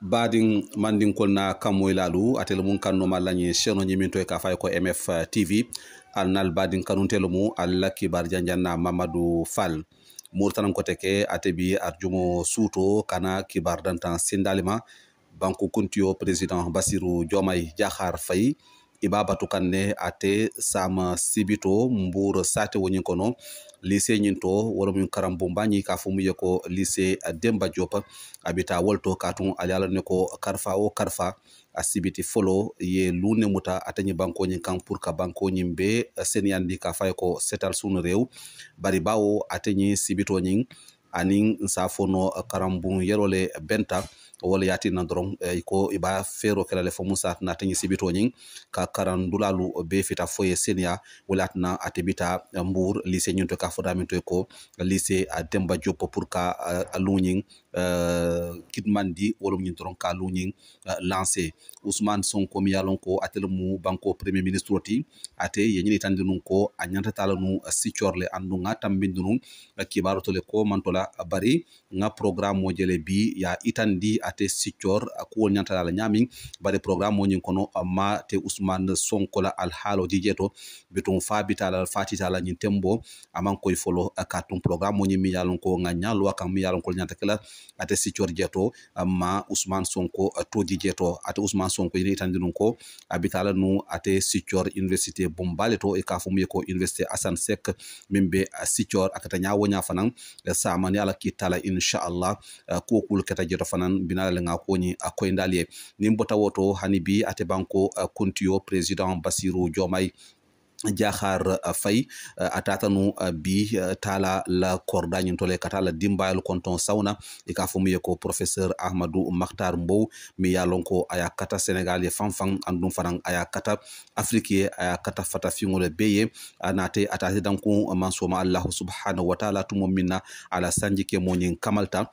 badin mandinkol na kammoy laalu atel mum kannoma lañi cheno ñimintoy ka fay ko mf eh, tv alnal badin kanuntelo mu allah kibar janjanna mamadou fall murtanan kote ke atebi arjumo suto kana kibar dantan sindalima banku kuntiyo président basirou diomay diakhar faye ibaba ne ate sama sibito mbur sate woni kono lise ñin to wala mum karam bombañi ka fo muye ko lycée demba jopa abita wolto katun alalane ko karfa o karfa sibiti folo ye lune muta banko bankoñin kan pour ka banko bankoñin be seniyandi ka fay ko setal sunu rew bari bawo atañi sibitoñin anin safono karambun yerole benta wala yatinna doron e eh, ko iba fero kelale fo musa na tanyi sibito nyin ka karan dulalu be fita foye senia wala na atibita eh, mbour lycée nyunto ka foda to ko lise a eh, demba jopo pour ka alunyin kidmandi wala nyin doron ka alunyin lancer ousmane sonko mi yalon ko atelmu banko premier ministre ti ate yenyini tandi nun ko anyanta tala nu andu nga tambindu nun kibaru tole ko mantola bari nga programme mo jele bi ya itandi ate siccor kuwol ñantanala ñamin bade programme moñin kono ma te ousmane sonkola alhaalo dije to ɓe ton faabitala fatitala ñin tembo aman koye folo kattum programme moñin mi yalon ko ŋaña lowa kam mi yalon kol ñanta ate siccor je to ousmane sonko to dije ate ousmane sonko yine itandi ɗum ko abitala nu ate siccor université bombale to e kafo muye université assane sek min ɓe akata ñawoña fanan samani ala kittala inchallah kokul keta jeto fanan finala nga koñi a koyndali e nin bota woto hani ate banko kuntiyo président basiru jomay jahar fay a tatanu bi tala la kordañin tole kata la dimbayal konton sawna e ka fo ko professeur ahmadou maktar mbow mi ya lonko aya kata sénégal ye fan fan andum fanan aya kata afrique ye aya kata fata fiŋole beye anate atate danku mansoma allahu subhanahu wa taala tumo minna ala sanji ke moñin kamalta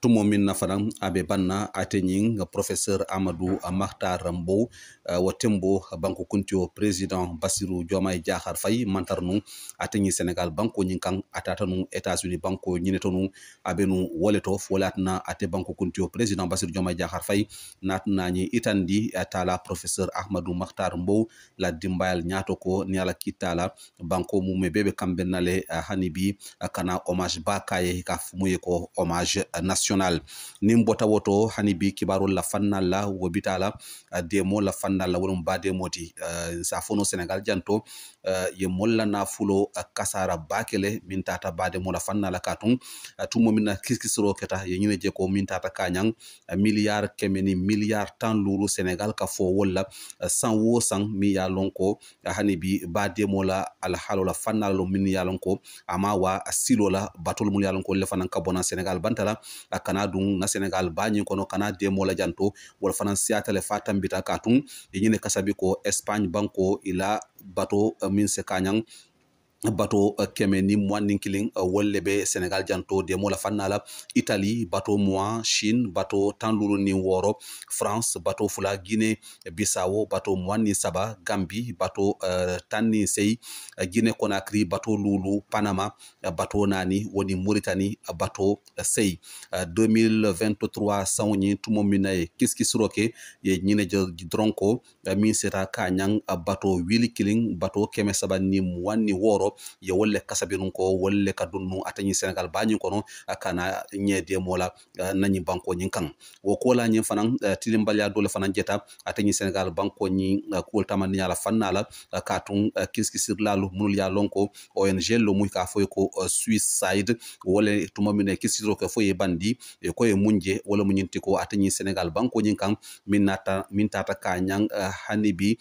tumo min nafana aɓe banna ateñin professeur amadou mahtar mbow Euh, watembo banko kuntio president basiru jomay jahar fay mantarnu atani senegal banko nyinkan atatanu etats-unis banko nyinetonu abenu woleto wolatna ate banko kuntio president basiru jomay jahar fay natna ni itandi tala professeur ahmadou makhtar mbow la dimbayal nyato ko nyala kitala banko mume bebe kambe nale hanibi kana hommage ba kaye ka ko hommage national nimbo tawoto hanibi kibarul la fannala wobitala demo la fannala gandal wonum bade moti eh, sa fono sénégal janto eh, ye molla nafulo eh, kasara bakele min tata bade mola fannala ka tun tummo min na kiskisiro keta ye ñine je ko min tata kañang milliard kemeni milliard tan luru sénégal ka fo wolla san wo san mi ya lon ko hani bi bade mola alhalola fannala lo min ya lon ko ama wa silo la batol mul ya lon le fanan ka bona sénégal bantala kana dun na sénégal bañi kono kana de mola janto wala fanan siata le fatambita ka tun iñine kasabi ko espagne banko ila bato eh, min se kañang bato kɛmɛ ni mugan euh, ni kelen euh, wale de bɛ senegal janto demo la fana la itali bato mugan chine bato tan duuru ni wɔɔrɔ france bato fula guine bisawo bato mugan ni saba gambi bato uh, tan ni seyi euh, guinée conakry bato lulu panama bato nani woni ni bato seyi uh, 2023 sanw ye tumo min na ye kisikisiro kɛ ye ɲinɛjɛ dɔrɔn ko min sera k'a ɲan bato wili kelen bato kɛmɛ saba ni mugan ni wɔɔrɔ ɗo yo wolle kasabi nun ko wolle kadun nun atañi sénégal bañin kono kana ñeede mola nañi banko ñin kan wo kola ñin fanan tilimbaliya dole fanan jeta atañi sénégal banko ñi kuwol tamandiñala fannala ka tun kiskisirlalu munul ya lonko ong lo muy ka foy ko suicide wole tuma mine kisiro ke foye bandi koye munje wala muñinti ko atañi sénégal banko ñin kan min nata min tata ka hanibi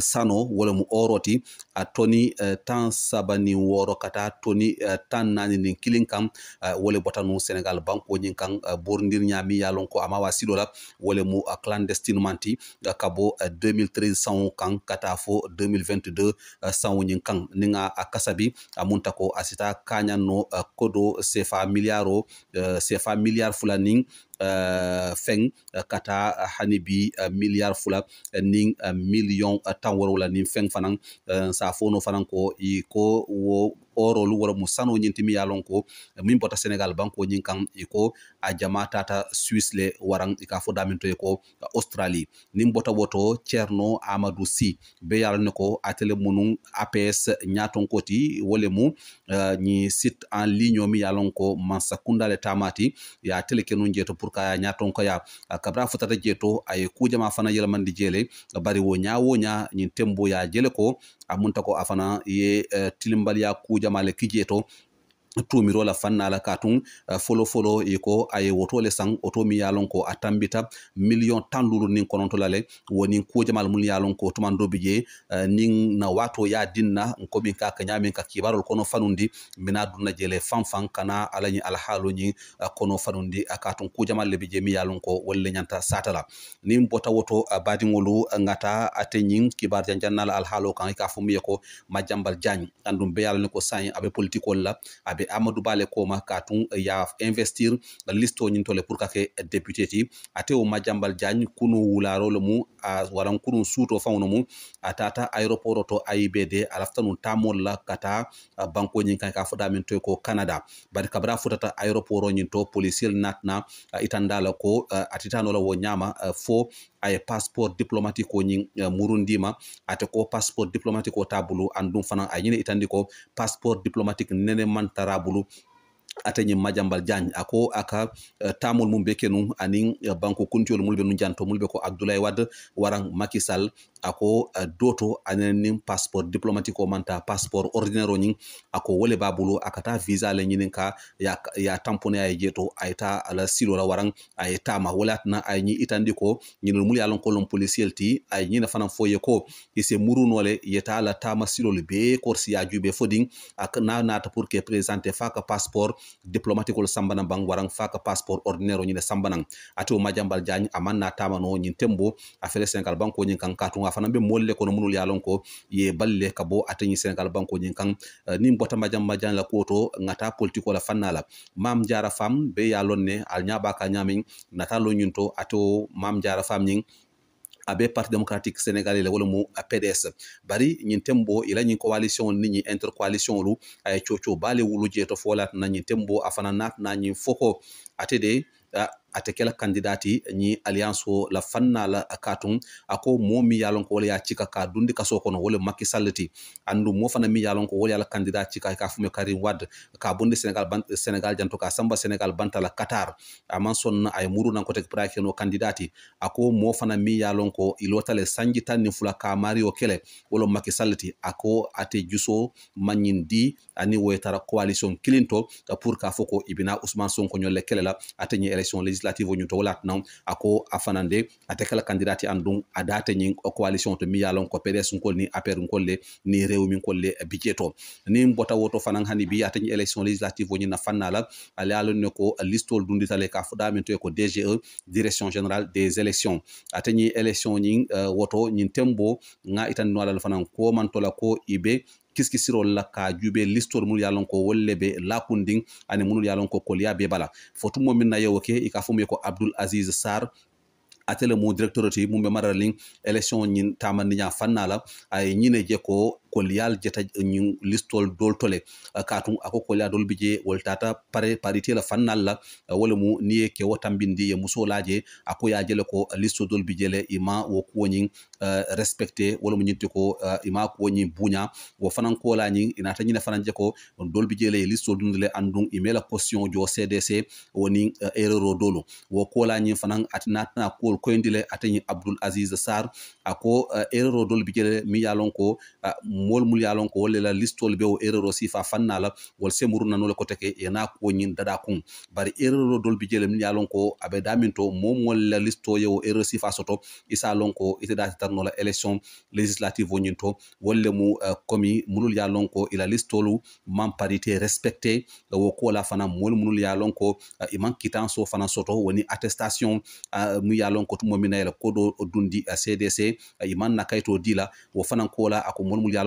sano wala mo oroti a uh, toni uh, tan saba nin woro kata toni uh, tan naani nin kelen kan uh, wale bɔta nu senegal banko ɲin kan uh, borindiri ɲa min ko a ma la wale mu uh, clandestinement ti uh, ka bɔ uh, 2013 sanw kan ka taa fɔ 2022 uh, sanw ɲin kan ni ka a kasa bi ko a sita kaɲa nɔ uh, uh ko uh, sefa miliyaro uh, sefa miliyari fula nin Eh, feŋ eh, kata eh, hani bi milliard fula nin million tan worowla nin feŋ fanaŋ safono fanaŋ ko i ko wo orolu wara mo sano ñintimi ya lon ko min bota sénégal banko ñin kan ko a jama tata suisse le waran ika fo e ko australie nin bota woto ceerno amadou si be yal ne ko atele munun aps nyaton koti wole mu ñi eh, site en ligne mi yalon ko mansa kundale tamati ya tele kenun jeto pour ka nyaton ko ya kabra futata jeto ay jama fana yela mandi jele bari wo wo nya ni tembo ya jele ko amunta ko afana ye eh, tilimbal ya ku kujamale kijeto tumiro la fannala ka tun euh, folo folo iko aye woto le san oto mi yalon ko a tambita million tandulu nin konontolale woni kujamal mun yalon ko tumando bije euh, nin na wato ya dinna ko min ka kanya min ka kibarol kono fanundi mina dunna jele fanfan kana alani alhalu ni euh, kono fanundi ka tun kujamal le bije mi yalon ko wolle nyanta satala nin bota woto badingolu ngata atenyin kibar janjanal alhalo kan ka fumi majambal jany andum be yalon ko sayin abe politiko la abe naɓe amadou bale koma katun tun ya investir listo ñin pour kake député ti atewo majambal jagn kuno wularolo mum waran kurun suto fawno mum a tata aéroport to aibd a lafta num tamolla kata bankoñin kan ka fodamin toy ko canada bari kabra futata aéroport oñin to policiel natna itandala ko atitanola wo ñama fo aye passeport diplomatique o murundima ate ko passport diplomatique o tabulu andum fana a ñine itandi passeport diplomatique nene mantara bulu atañi madiambal diagne ako aka eh, tamol mum be kenu ani eh, banko kuntiol mulɓe nu janto mulɓe ko abdoulaye wade waran makisal ako eh, doto ananin passeport diplomatique o manta passeport ordinaire o ako wole babulu akata visa le ñinin ka ya, ya tampone aye jeeto ayta ala silola waran aye tama wala atana aye ñi itandi ko ñinol muli alon kolon policiel ti aye ñina fanan foye ko ise murunole yeta ala tama silol be korsi ya juɓe fodin ak na nata pour que présenté fa ka passeport diplomatique ol sambana ban waran faka passeport ordinaire ñine sambanan ati o majambal jañ amanna tamano ñin tembo affaire sénégal banko ñin kan katunga fana be molle kono munul yalon ko ye balle bo atañi sénégal banko ñin kan uh, eh, nin bota majamba la koto ngata politiko la fanna la mam jara fam be yalon ne al ñaba ka ñamin natalo lo ñin ato mam jara fam ñin abe parti démocratique sénégalais la wala mu pds bari ñin tembo ila ñin coalition ni ñi intercoalition lu ay coco bale wulu jeto folat na ñin tembo afana nat na ñin foko atede atekela kandidati ñi alliance wo la la katum ako momi mi yalon ko wala ya cika ka dundi kaso kono wala Macky Sallati andu mo fana mi yalon ko wala la candidat cika ka fume Karim Wad ka bonde Senegal ban Senegal janto ka samba Senegal banta la Qatar aman na ay muru nan ko tek pra keno kandidati ako mo fana mi yalon ko ilotale le sanji tan ni fula ka Mario Kele wala Macky Sallati ako ate juso manyindi ani wetara coalition Clinton pour ka foko ibina Ousmane Sonko nyolle kele la ate ñi election législative o ñum to wolatinam ako a fanande ate kala candidati an ɗum a date ñin coalition to miyalon ko pds ngol ni apr ngol le ni rewmi ngol le eh, budget to ni bota woto fanan hani bi yatañi élection législative o ñina fannala a alon ne ko eh, listol dunditale ka fuɗamen to ko dge direction générale des élections atañi élection ñin eh, woto ñin tembo ga itanno alal fanan la ko ibe kiskisirol ka juɓe listol mun yalon ko wolle be lakundin ani mun yalon ko koliya be bala fotu min na yewo ke ika fumi ko abdul aziz sar atele mu directeur ti mumbe maralin election nyin tamani nya fannala ay nyine je ko kolliyal jeta ñin eh, listol dol doltole eh, katu ako kolliya dolbi eh, je woltata pare paritela fannalla wala mu niye kewo tambindi ye musolaje ako yajele ko listo dolbi le ima wo kuwoñin respecté wala mu ñinti ko ima buña wo fanan kolañin inata ñine fananje ko dolbi jele ye listo dundule andun imela caution jo cdc woni erreur o dolu wo kolañin fanan atinatana kuwol koyndile atañi abdul aziz sar ako erreur dol dolbi jele mi yalon ko Mol mul yalon ko la listol be o erreur o sifa fannala wol semuru nanole ko teke ena nyin dada kun bari erro o dolbi jele min yalon ko aɓe damin listo soto isa lon ko itedati la élection législative o ñin to eh, komi mulul yalon ko ila listolu man parité respecté eh, woko la fana mool munul yalon ko eh, iman kitanso fana soto woni attestation mu yalon ko tumo minayla kodo dundi cdc iman nakaito dila wo fanan kola ako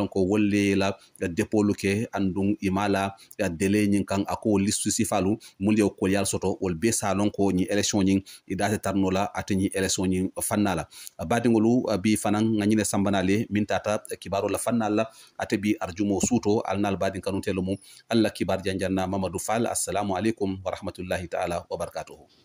kalan ko wolle la eh, depolu ke andun imala eh, délai ñin kan ako listu sifalu mun yo ko yal soto wol be salon ko ñi élection ñin idate tarno la atini élection ñin fannala batingolu eh, bi fanan ngani ne sambanale min tata kibaro la fannala atebi arjumo suto alnal badin kanun telumu alla kibar janjanna mamadou fall assalamu alaikum wa rahmatullahi ta'ala wa barakatuhu